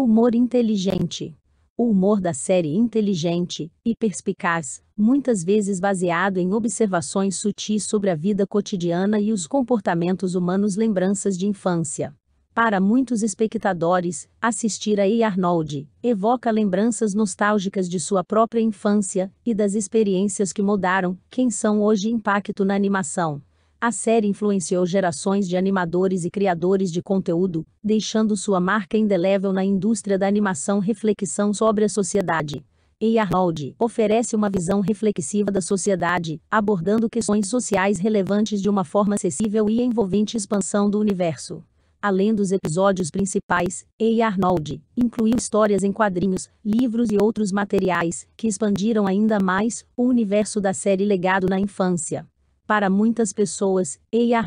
Humor inteligente. O humor da série inteligente e perspicaz, muitas vezes baseado em observações sutis sobre a vida cotidiana e os comportamentos humanos, lembranças de infância. Para muitos espectadores, assistir a E. Arnold evoca lembranças nostálgicas de sua própria infância e das experiências que mudaram quem são hoje impacto na animação. A série influenciou gerações de animadores e criadores de conteúdo, deixando sua marca indelével na indústria da animação. Reflexão sobre a sociedade. E. Arnold oferece uma visão reflexiva da sociedade, abordando questões sociais relevantes de uma forma acessível e envolvente expansão do universo. Além dos episódios principais, E. Arnold incluiu histórias em quadrinhos, livros e outros materiais que expandiram ainda mais o universo da série Legado na Infância. Para muitas pessoas, AR